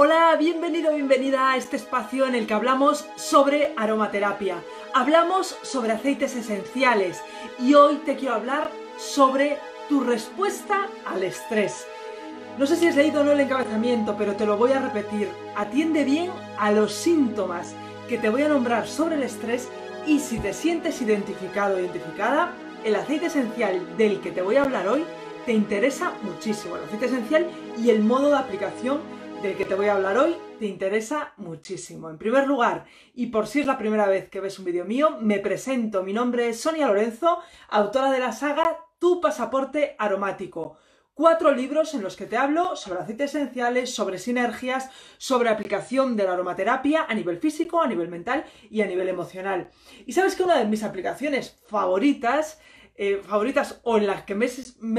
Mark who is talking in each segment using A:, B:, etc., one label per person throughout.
A: Hola, bienvenido, bienvenida a este espacio en el que hablamos sobre aromaterapia. Hablamos sobre aceites esenciales y hoy te quiero hablar sobre tu respuesta al estrés. No sé si has leído o no el encabezamiento, pero te lo voy a repetir. Atiende bien a los síntomas que te voy a nombrar sobre el estrés y si te sientes identificado o identificada, el aceite esencial del que te voy a hablar hoy te interesa muchísimo, el aceite esencial y el modo de aplicación del que te voy a hablar hoy te interesa muchísimo. En primer lugar, y por si es la primera vez que ves un vídeo mío, me presento. Mi nombre es Sonia Lorenzo, autora de la saga Tu pasaporte aromático. Cuatro libros en los que te hablo sobre aceites esenciales, sobre sinergias, sobre aplicación de la aromaterapia a nivel físico, a nivel mental y a nivel emocional. Y sabes que una de mis aplicaciones favoritas, eh, favoritas o en las que me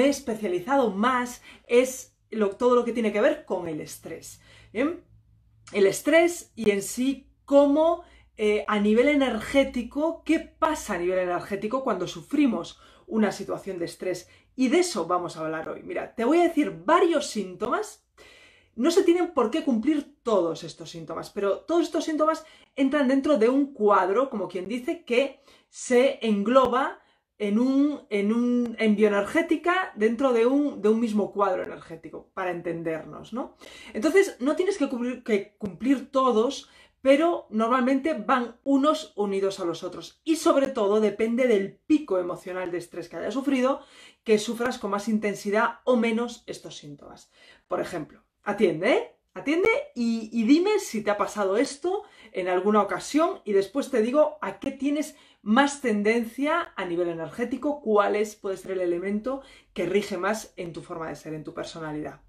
A: he especializado más es todo lo que tiene que ver con el estrés. El estrés y en sí cómo eh, a nivel energético, qué pasa a nivel energético cuando sufrimos una situación de estrés. Y de eso vamos a hablar hoy. Mira, te voy a decir varios síntomas no se tienen por qué cumplir todos estos síntomas, pero todos estos síntomas entran dentro de un cuadro, como quien dice, que se engloba en un, en un en bioenergética dentro de un, mismo cuadro energético, para entendernos, Entonces, no tienes que cumplir, que cumplir todos, pero normalmente van unos unidos a los otros. Y sobre todo depende del pico emocional de estrés que hayas sufrido, que sufras con más intensidad o menos estos síntomas. Por ejemplo, atiende, Atiende y dime si te ha pasado esto en alguna ocasión y después te digo a qué tienes más tendencia a nivel energético, cuál es, puede ser el elemento que rige más en tu forma de ser, en tu personalidad.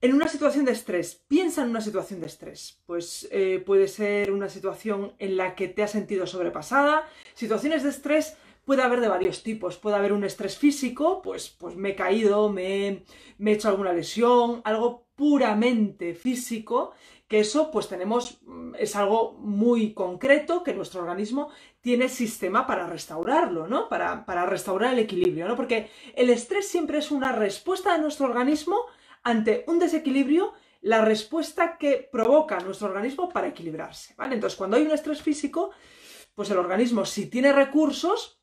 A: En una situación de estrés, piensa en una situación de estrés. Pues eh, puede ser una situación en la que te has sentido sobrepasada. Situaciones de estrés puede haber de varios tipos. Puede haber un estrés físico, pues, pues me he caído, me, me he hecho alguna lesión, algo puramente físico, que eso pues tenemos, mm, es algo muy concreto que nuestro organismo tiene sistema para restaurarlo, ¿no? Para, restaurar el equilibrio, ¿no? Porque el estrés siempre es una respuesta de nuestro organismo ante un desequilibrio la respuesta que provoca nuestro organismo para equilibrarse, ¿vale? Entonces, cuando hay un estrés físico, pues el organismo, si tiene recursos,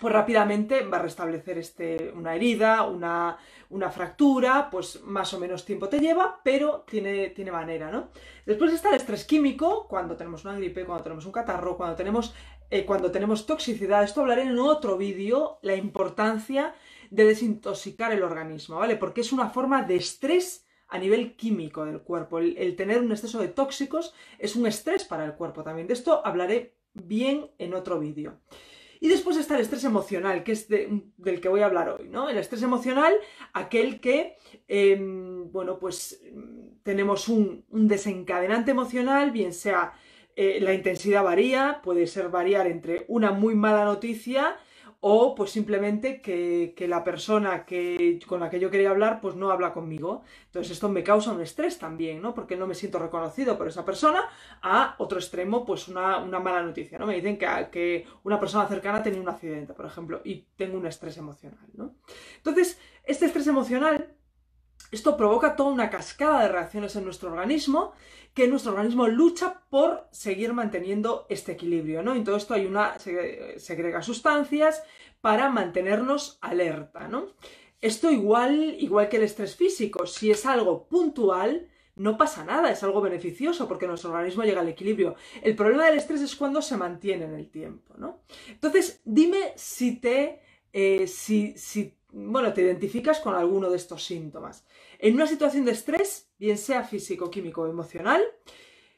A: pues rápidamente va a restablecer este, una herida, una, una, fractura, pues más o menos tiempo te lleva, pero tiene, tiene manera, ¿no? Después está el estrés químico, cuando tenemos una gripe, cuando tenemos un catarro, cuando tenemos, eh, cuando tenemos toxicidad. Esto hablaré en otro vídeo, la importancia de desintoxicar el organismo, ¿vale? Porque es una forma de estrés a nivel químico del cuerpo. el tener un exceso de tóxicos es un estrés para el cuerpo también. De esto hablaré bien en otro vídeo. Y después está el estrés emocional, que es del que voy a hablar hoy, ¿no? El estrés emocional, aquel que, em, bueno, pues tenemos un, desencadenante emocional, bien sea eh, la intensidad varía, puede ser variar entre una muy mala noticia, o pues simplemente que, la persona que, con la que yo quería hablar pues no habla conmigo. Entonces esto me causa un estrés también, ¿no? Porque no me siento reconocido por esa persona. A otro extremo, pues una, mala noticia, ¿no? Me dicen que, que una persona cercana tenía un accidente, por ejemplo, y tengo un estrés emocional, ¿no? Entonces, este estrés emocional esto provoca toda una cascada de reacciones en nuestro organismo que nuestro organismo lucha por seguir manteniendo este equilibrio, ¿no? En todo esto hay una segrega sustancias para mantenernos alerta, ¿no? Esto igual igual que el estrés físico, si es algo puntual, no pasa nada, es algo beneficioso porque nuestro organismo llega al equilibrio. El problema del estrés es cuando se mantiene en el tiempo, ¿no? Entonces, dime si te eh, bueno, te identificas con alguno de estos síntomas. En una situación de estrés, bien sea físico, químico o emocional,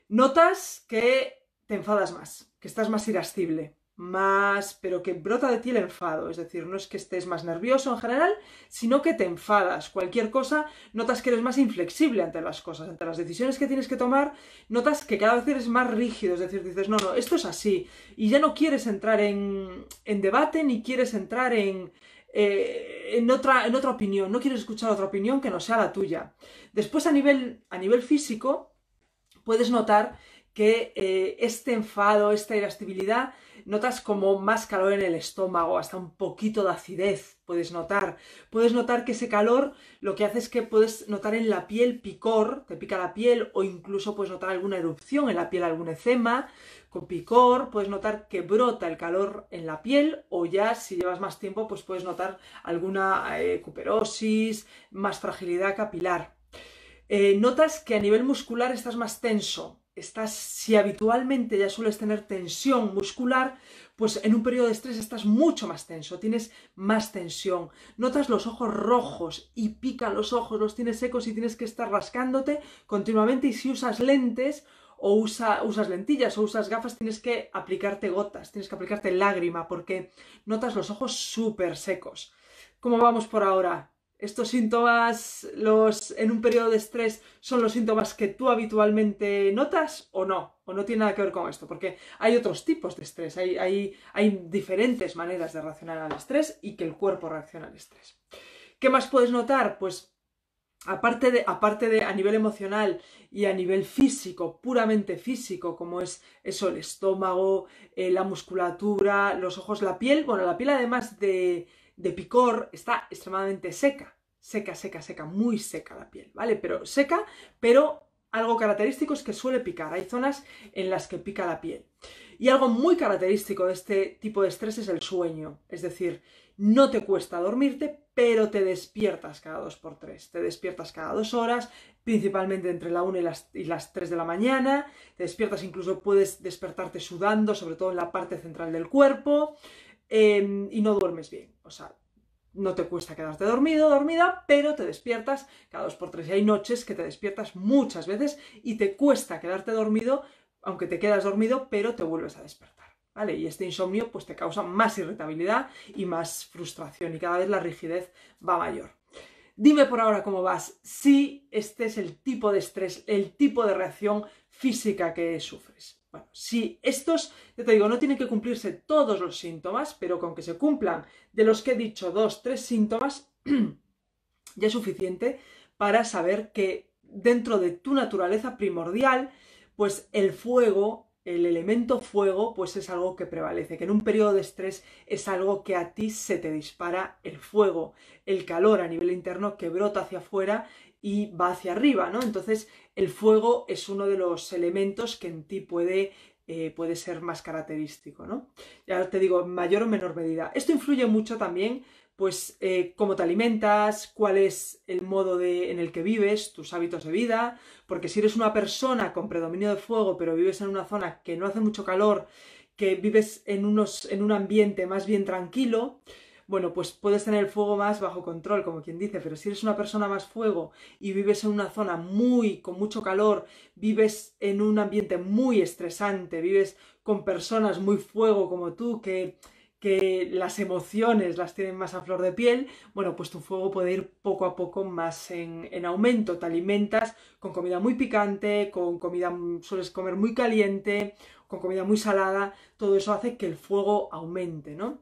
A: notas que te enfadas más, que estás más irascible, más, pero que brota de ti el enfado, es decir, no es que estés más nervioso en general, sino que te enfadas. Cualquier cosa, notas que eres más inflexible ante las cosas, ante las decisiones que tienes que tomar, notas que cada vez eres más rígido, es decir, dices, no, no, esto es así, y ya no quieres entrar en, en debate ni quieres entrar en, eh, en, otra, opinión, no quieres escuchar otra opinión que no sea la tuya. Después a nivel, a nivel físico, puedes notar que eh, este enfado, esta irascibilidad, notas como más calor en el estómago, hasta un poquito de acidez puedes notar. Puedes notar que ese calor lo que hace es que puedes notar en la piel picor, te pica la piel o incluso puedes notar alguna erupción en la piel, algún eczema, con picor puedes notar que brota el calor en la piel o ya si llevas más tiempo pues puedes notar alguna eh, cuperosis, más fragilidad capilar. Eh, notas que a nivel muscular estás más tenso. Estás, si habitualmente ya sueles tener tensión muscular, pues en un periodo de estrés estás mucho más tenso, tienes más tensión. Notas los ojos rojos y pican los ojos, los tienes secos y tienes que estar rascándote continuamente. Y si usas lentes, o usas lentillas o usas gafas, tienes que aplicarte gotas, tienes que aplicarte lágrima porque notas los ojos súper secos. ¿Cómo vamos por ahora? Estos síntomas los, en un periodo de estrés son los síntomas que tú habitualmente notas o no, o no tiene nada que ver con esto, porque hay otros tipos de estrés, hay, hay diferentes maneras de reaccionar al estrés y que el cuerpo reacciona al estrés. ¿Qué más puedes notar? Pues aparte de, a nivel emocional y a nivel físico, puramente físico, como es eso, el estómago, eh, la musculatura, los ojos, la piel, bueno, la piel además de, de picor está extremadamente seca, seca, seca, seca, muy seca la piel, ¿vale? Pero seca, pero algo característico es que suele picar, hay zonas en las que pica la piel. Y algo muy característico de este tipo de estrés es el sueño, es decir, no te cuesta dormirte, pero te despiertas cada dos por tres. Te despiertas cada dos horas, principalmente entre la una y las, y 3 de la mañana. Te despiertas, incluso puedes despertarte sudando, sobre todo en la parte central del cuerpo, em, y no duermes bien. O sea, no te cuesta quedarte dormido, dormida, pero te despiertas cada dos por tres. Y hay noches que te despiertas muchas veces y te cuesta quedarte dormido, aunque te quedas dormido, pero te vuelves a despertar. Y este insomnio pues te causa más irritabilidad y más frustración y cada vez la rigidez va mayor. Dime por ahora cómo vas, si este es el tipo de estrés, el tipo de reacción física que sufres. Bueno, si estos, ya te digo, no tienen que cumplirse todos los síntomas, pero con que se cumplan de los que he dicho dos, tres síntomas, ya es suficiente para saber que dentro de tu naturaleza primordial, pues el fuego, el elemento fuego pues es algo que prevalece, que en un periodo de estrés es algo que a ti se te dispara el fuego, el calor a nivel interno que brota hacia afuera y va hacia arriba, ¿no? Entonces el fuego es uno de los elementos que en ti puede, eh, puede ser más característico, ¿no? Ya te digo, mayor o menor medida. Esto influye mucho también pues eh, cómo te alimentas, cuál es el modo de, en el que vives, tus hábitos de vida, porque si eres una persona con predominio de fuego, pero vives en una zona que no hace mucho calor, que vives en, unos, en un ambiente más bien tranquilo, bueno, pues puedes tener el fuego más bajo control, como quien dice, pero si eres una persona más fuego y vives en una zona muy, con mucho calor, vives en un ambiente muy estresante, vives con personas muy fuego como tú, que que las emociones las tienen más a flor de piel, bueno, pues tu fuego puede ir poco a poco más en, aumento. Te alimentas con comida muy picante, con comida sueles comer muy caliente, con comida muy salada, todo eso hace que el fuego aumente, ¿no?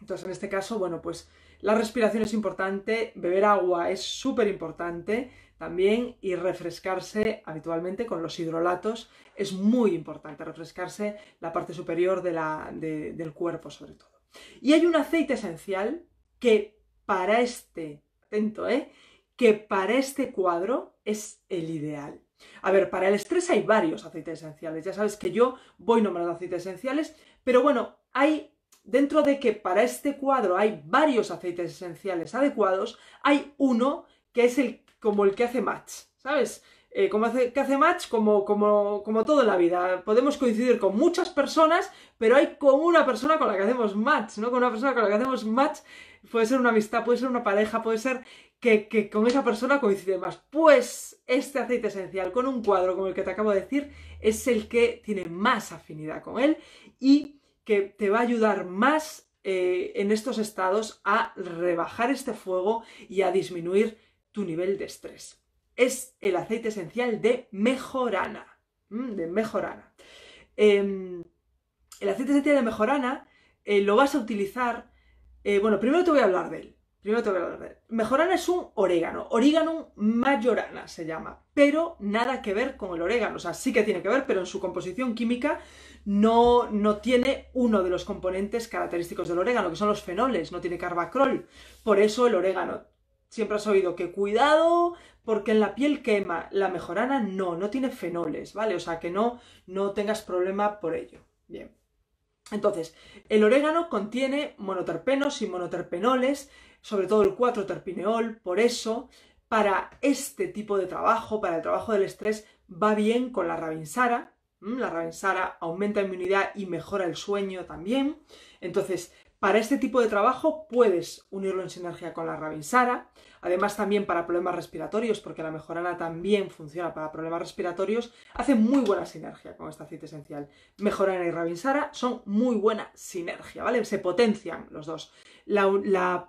A: Entonces, en este caso, bueno, pues la respiración es importante, beber agua es súper importante, también y refrescarse habitualmente con los hidrolatos. Es muy importante refrescarse la parte superior del cuerpo sobre todo. Y hay un aceite esencial que para este, atento, ¿eh? que para este cuadro es el ideal. A ver, para el estrés hay varios aceites esenciales. Ya sabes que yo voy nombrando aceites esenciales, pero bueno, hay dentro de que para este cuadro hay varios aceites esenciales adecuados, hay uno que es el como el que hace match, ¿sabes? Eh, como hace, que hace match como, como, como todo en la vida. Podemos coincidir con muchas personas, pero hay con una persona con la que hacemos match, ¿no? Con una persona con la que hacemos match puede ser una amistad, puede ser una pareja, puede ser que, con esa persona coincide más. Pues este aceite esencial con un cuadro como el que te acabo de decir es el que tiene más afinidad con él y que te va a ayudar más eh, en estos estados a rebajar este fuego y a disminuir tu nivel de estrés. Es el aceite esencial de mejorana. Mm, de mejorana. Em, el aceite esencial de mejorana eh, lo vas a utilizar. Eh, bueno, primero te voy a hablar de él. Primero te voy a hablar Mejorana es un orégano. origanum majorana se llama. Pero nada que ver con el orégano. O sea, sí que tiene que ver, pero en su composición química no, no tiene uno de los componentes característicos del orégano, que son los fenoles. No tiene carbacrol. Por eso el orégano siempre has oído que cuidado porque en la piel quema, la mejorana no, no tiene fenoles, ¿vale? O sea, que no, no tengas problema por ello. Bien. Entonces, el orégano contiene monoterpenos y monoterpenoles, sobre todo el 4-terpineol, por eso, para este tipo de trabajo, para el trabajo del estrés, va bien con la rabinsara. La rabinsara aumenta la inmunidad y mejora el sueño también. Entonces, para este tipo de trabajo puedes unirlo en sinergia con la Ravinsara, además también para problemas respiratorios, porque la mejorana también funciona para problemas respiratorios, hace muy buena sinergia con este aceite esencial. Mejorana y Ravinsara son muy buena sinergia, ¿vale? Se potencian los dos. La,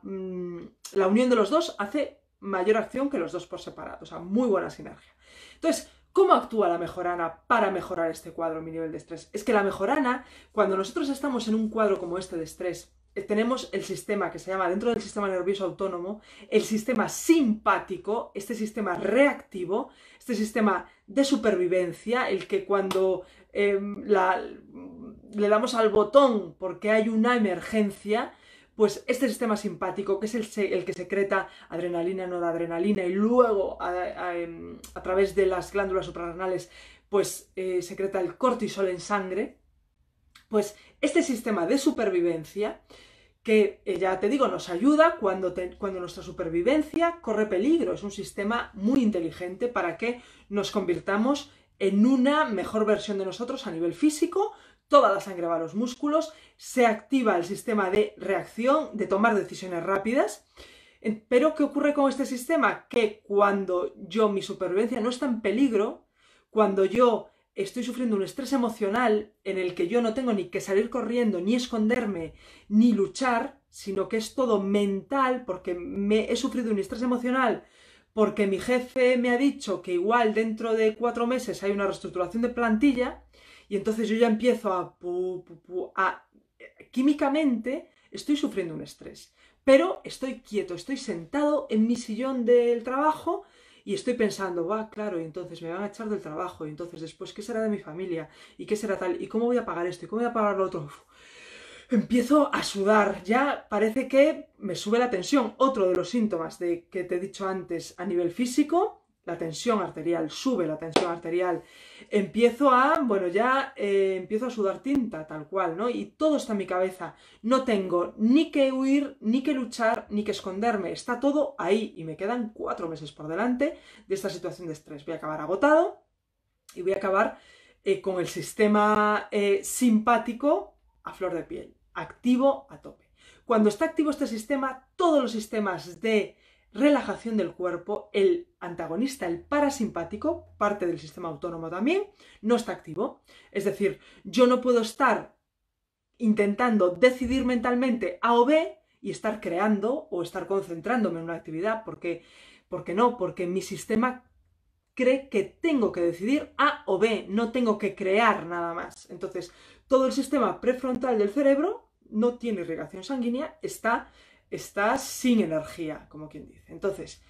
A: mm, la unión de los dos hace mayor acción que los dos por separado, o sea, muy buena sinergia. Entonces, ¿Cómo actúa la mejorana para mejorar este cuadro, mi nivel de estrés? Es que la mejorana, cuando nosotros estamos en un cuadro como este de estrés, tenemos el sistema que se llama dentro del sistema nervioso autónomo, el sistema simpático, este sistema reactivo, este sistema de supervivencia, el que cuando em, le damos al botón porque hay una emergencia, pues este sistema simpático, que es el, que secreta adrenalina, adrenalina y luego em, a, través de las glándulas suprarrenales, pues eh, secreta el cortisol en sangre, pues este sistema de supervivencia, que eh, ya te digo, nos ayuda cuando, cuando nuestra supervivencia corre peligro, es un sistema muy inteligente para que nos convirtamos en una mejor versión de nosotros a nivel físico, toda la sangre va a los músculos, se activa el sistema de reacción, de tomar decisiones rápidas. Pero, ¿qué ocurre con este sistema? Que cuando yo, mi supervivencia no está en peligro, cuando yo estoy sufriendo un estrés emocional en el que yo no tengo ni que salir corriendo, ni esconderme, ni luchar, sino que es todo mental porque me he sufrido un estrés emocional porque mi jefe me ha dicho que igual dentro de cuatro meses hay una reestructuración de plantilla y entonces yo ya empiezo a... a químicamente estoy sufriendo un estrés, pero estoy quieto, estoy sentado en mi sillón del trabajo y estoy pensando, va, claro, entonces me van a echar del trabajo, y entonces después, ¿qué será de mi familia? ¿Y qué será tal? ¿Y cómo voy a pagar esto? ¿Y cómo voy a pagar lo otro? Empiezo a sudar, ya parece que me sube la tensión. Otro de los síntomas de que te he dicho antes a nivel físico la tensión arterial, sube la tensión arterial, empiezo a, bueno, ya eh, empiezo a sudar tinta, tal cual, ¿no? Y todo está en mi cabeza, no tengo ni que huir, ni que luchar, ni que esconderme, está todo ahí y me quedan cuatro meses por delante de esta situación de estrés. Voy a acabar agotado y voy a acabar eh, con el sistema eh, simpático a flor de piel, activo a tope. Cuando está activo este sistema, todos los sistemas de relajación del cuerpo, el antagonista, el parasimpático, parte del sistema autónomo también, no está activo. Es decir, yo no puedo estar intentando decidir mentalmente A o B y estar creando o estar concentrándome en una actividad, porque, porque no, porque mi sistema cree que tengo que decidir A o B, no tengo que crear nada más. Entonces, todo el sistema prefrontal del cerebro no tiene irrigación sanguínea, está estás sin energía, como quien dice. Entonces,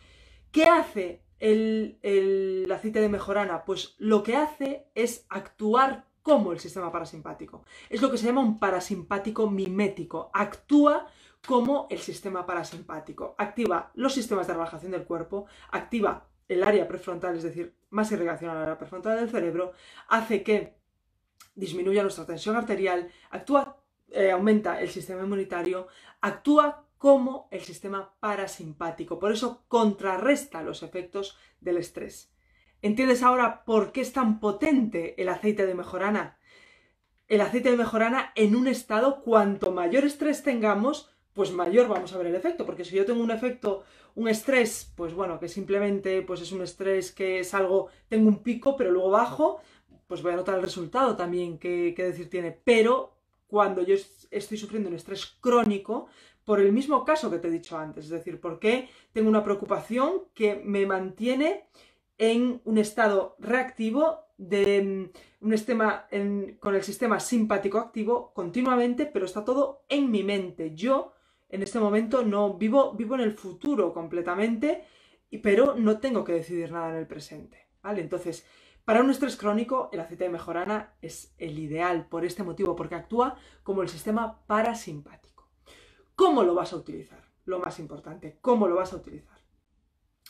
A: ¿qué hace el, el, aceite de mejorana? Pues lo que hace es actuar como el sistema parasimpático. Es lo que se llama un parasimpático mimético. Actúa como el sistema parasimpático. Activa los sistemas de relajación del cuerpo, activa el área prefrontal, es decir, más irrigación a la área prefrontal del cerebro, hace que disminuya nuestra tensión arterial, actúa, eh, aumenta el sistema inmunitario, actúa como el sistema parasimpático. Por eso contrarresta los efectos del estrés. ¿Entiendes ahora por qué es tan potente el aceite de mejorana? El aceite de mejorana en un estado, cuanto mayor estrés tengamos, pues mayor vamos a ver el efecto, porque si yo tengo un efecto, un estrés, pues bueno, que simplemente pues es un estrés que es algo, tengo un pico, pero luego bajo, pues voy a notar el resultado también que, que decir tiene. Pero cuando yo estoy sufriendo un estrés crónico, por el mismo caso que te he dicho antes, es decir, porque tengo una preocupación que me mantiene en un estado reactivo de mm, un sistema con el sistema simpático activo continuamente, pero está todo en mi mente. Yo en este momento no vivo, vivo en el futuro completamente, pero no tengo que decidir nada en el presente. ¿vale? Entonces, para un estrés crónico, el aceite de mejorana es el ideal por este motivo, porque actúa como el sistema parasimpático. ¿Cómo lo vas a utilizar? Lo más importante, ¿cómo lo vas a utilizar?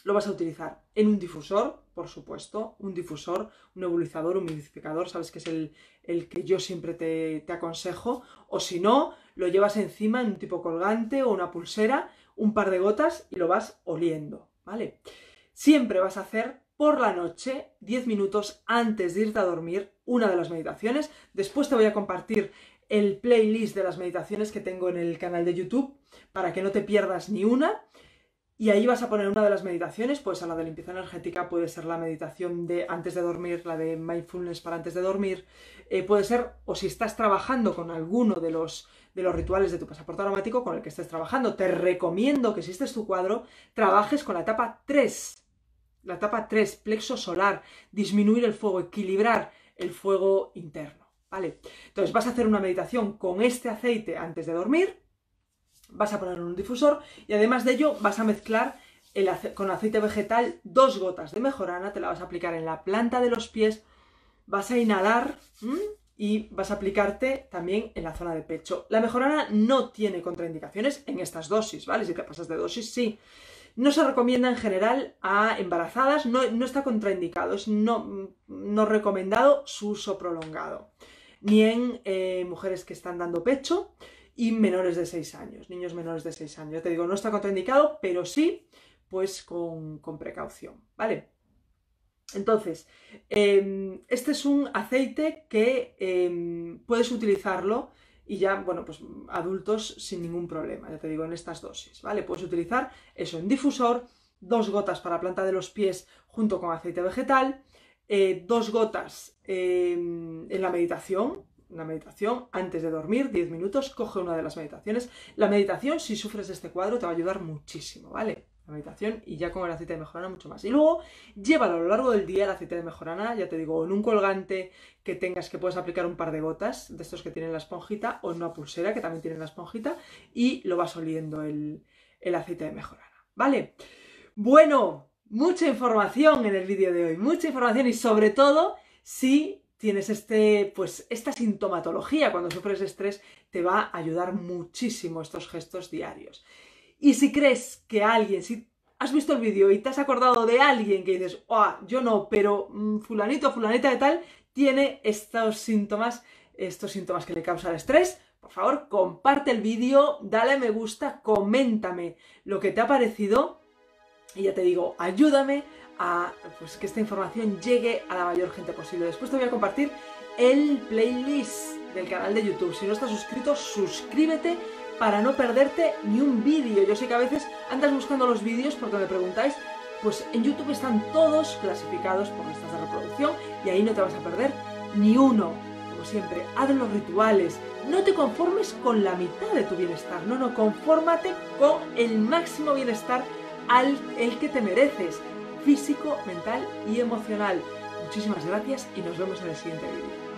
A: Lo vas a utilizar en un difusor, por supuesto, un difusor, un nebulizador, un humidificador, sabes que es el, que yo siempre te, te aconsejo, o si no, lo llevas encima en un tipo colgante o una pulsera, un par de gotas y lo vas oliendo, ¿vale? Siempre vas a hacer por la noche, 10 minutos antes de irte a dormir, una de las meditaciones. Después te voy a compartir el playlist de las meditaciones que tengo en el canal de YouTube para que no te pierdas ni una. Y ahí vas a poner una de las meditaciones, pues a la de limpieza energética puede ser la meditación de antes de dormir, la de mindfulness para antes de dormir, eh, puede ser, o si estás trabajando con alguno de los, de los rituales de tu pasaporte aromático con el que estés trabajando, te recomiendo que si este es tu cuadro, trabajes con la etapa 3, la etapa 3, plexo solar, disminuir el fuego, equilibrar el fuego interno. ¿vale? Entonces vas a hacer una meditación con este aceite antes de dormir, vas a ponerlo en un difusor y además de ello vas a mezclar con aceite vegetal dos gotas de mejorana, te la vas a aplicar en la planta de los pies, vas a inhalar y vas a aplicarte también en la zona de pecho. La mejorana no tiene contraindicaciones en estas dosis, ¿vale? Si te pasas de dosis, sí. No se recomienda en general a embarazadas, no, está contraindicado, es no recomendado su uso prolongado ni en eh, mujeres que están dando pecho y menores de 6 años, niños menores de 6 años. Ya te digo, no está contraindicado, pero sí, pues con, precaución, ¿vale? Entonces, em, este es un aceite que em, puedes utilizarlo y ya, bueno, pues adultos sin ningún problema, ya te digo, en estas dosis, ¿vale? Puedes utilizar eso en difusor, dos gotas para planta de los pies junto con aceite vegetal, eh, dos gotas em, en la meditación, la meditación antes de dormir, 10 minutos, coge una de las meditaciones. La meditación, si sufres de este cuadro, te va a ayudar muchísimo, ¿vale? La meditación y ya con el aceite de mejorana mucho más. Y luego, llévalo a lo largo del día el aceite de mejorana, ya te digo, en un colgante que tengas que puedes aplicar un par de gotas, de estos que tienen la esponjita, o una pulsera que también tienen la esponjita, y lo vas oliendo el, el aceite de mejorana, ¿vale? Bueno, mucha información en el vídeo de hoy, mucha información y sobre todo si tienes este, pues, esta sintomatología cuando sufres estrés, te va a ayudar muchísimo estos gestos diarios. Y si crees que alguien, si has visto el vídeo y te has acordado de alguien que dices, oh, yo no, pero mm, fulanito, fulanita de tal, tiene estos síntomas, estos síntomas que le causan estrés, por favor, comparte el vídeo, dale me gusta, coméntame lo que te ha parecido y ya te digo, ayúdame a pues, que esta información llegue a la mayor gente posible. Después te voy a compartir el playlist del canal de YouTube. Si no estás suscrito, suscríbete para no perderte ni un vídeo. Yo sé que a veces andas buscando los vídeos porque me preguntáis, pues en YouTube están todos clasificados por listas de reproducción y ahí no te vas a perder ni uno. Como siempre, haz los rituales. No te conformes con la mitad de tu bienestar, no, no, conformate con el máximo bienestar al el que te mereces, físico, mental y emocional. Muchísimas gracias y nos vemos en el siguiente vídeo.